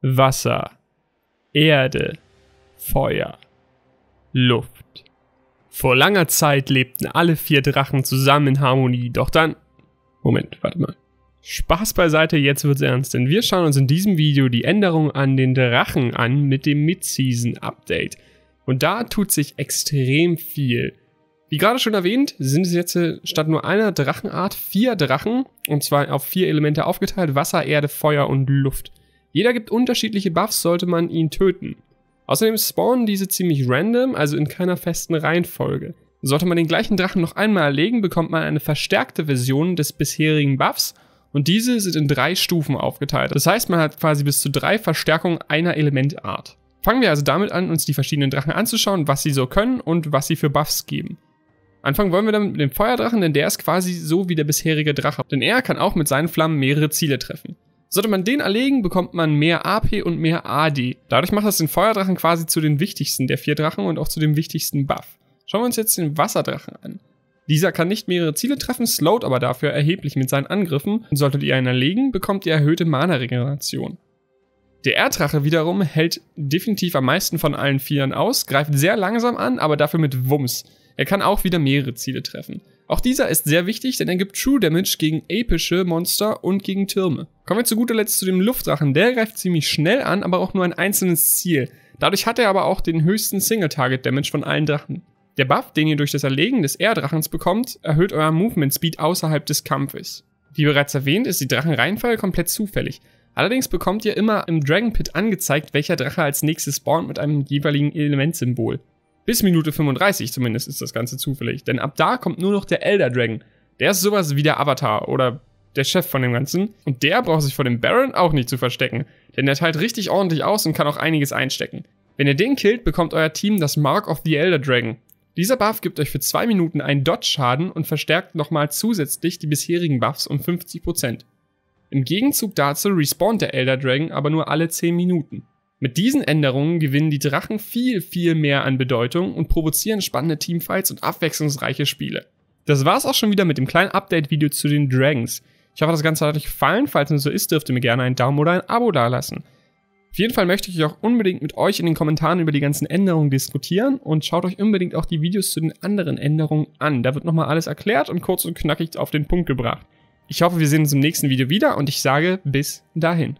Wasser, Erde, Feuer, Luft. Vor langer Zeit lebten alle vier Drachen zusammen in Harmonie, doch dann. Moment, warte mal. Spaß beiseite, jetzt wird's ernst, denn wir schauen uns in diesem Video die Änderung an den Drachen an mit dem Mid-Season-Update. Und da tut sich extrem viel. Wie gerade schon erwähnt, sind es jetzt äh, statt nur einer Drachenart vier Drachen, und zwar auf vier Elemente aufgeteilt, Wasser, Erde, Feuer und Luft. Jeder gibt unterschiedliche Buffs, sollte man ihn töten. Außerdem spawnen diese ziemlich random, also in keiner festen Reihenfolge. Sollte man den gleichen Drachen noch einmal erlegen, bekommt man eine verstärkte Version des bisherigen Buffs und diese sind in drei Stufen aufgeteilt. Das heißt, man hat quasi bis zu drei Verstärkungen einer Elementart. Fangen wir also damit an, uns die verschiedenen Drachen anzuschauen, was sie so können und was sie für Buffs geben. Anfangen wollen wir damit mit dem Feuerdrachen, denn der ist quasi so wie der bisherige Drache. Denn er kann auch mit seinen Flammen mehrere Ziele treffen. Sollte man den erlegen, bekommt man mehr AP und mehr AD. Dadurch macht das den Feuerdrachen quasi zu den wichtigsten der vier Drachen und auch zu dem wichtigsten Buff. Schauen wir uns jetzt den Wasserdrachen an. Dieser kann nicht mehrere Ziele treffen, slowt aber dafür erheblich mit seinen Angriffen und solltet ihr einen erlegen, bekommt ihr erhöhte Mana-Regeneration. Der Erddrache wiederum hält definitiv am meisten von allen Vieren aus, greift sehr langsam an, aber dafür mit Wumms. Er kann auch wieder mehrere Ziele treffen. Auch dieser ist sehr wichtig, denn er gibt True Damage gegen epische Monster und gegen Türme. Kommen wir zu guter Letzt zu dem Luftdrachen. Der greift ziemlich schnell an, aber auch nur ein einzelnes Ziel. Dadurch hat er aber auch den höchsten Single-Target-Damage von allen Drachen. Der Buff, den ihr durch das Erlegen des Erdrachens bekommt, erhöht euer Movement Speed außerhalb des Kampfes. Wie bereits erwähnt, ist die Drachenreihenfolge komplett zufällig. Allerdings bekommt ihr immer im Dragon Pit angezeigt, welcher Drache als nächstes spawnt mit einem jeweiligen Elementsymbol. Bis Minute 35 zumindest ist das Ganze zufällig, denn ab da kommt nur noch der Elder Dragon. Der ist sowas wie der Avatar oder der Chef von dem Ganzen. Und der braucht sich vor dem Baron auch nicht zu verstecken, denn der teilt richtig ordentlich aus und kann auch einiges einstecken. Wenn ihr den killt, bekommt euer Team das Mark of the Elder Dragon. Dieser Buff gibt euch für 2 Minuten einen Dodge-Schaden und verstärkt nochmal zusätzlich die bisherigen Buffs um 50%. Im Gegenzug dazu respawnt der Elder Dragon aber nur alle 10 Minuten. Mit diesen Änderungen gewinnen die Drachen viel, viel mehr an Bedeutung und provozieren spannende Teamfights und abwechslungsreiche Spiele. Das war's auch schon wieder mit dem kleinen Update-Video zu den Dragons. Ich hoffe, das Ganze hat euch gefallen. Falls es so ist, dürft ihr mir gerne einen Daumen oder ein Abo dalassen. Auf jeden Fall möchte ich auch unbedingt mit euch in den Kommentaren über die ganzen Änderungen diskutieren und schaut euch unbedingt auch die Videos zu den anderen Änderungen an. Da wird nochmal alles erklärt und kurz und knackig auf den Punkt gebracht. Ich hoffe, wir sehen uns im nächsten Video wieder und ich sage bis dahin.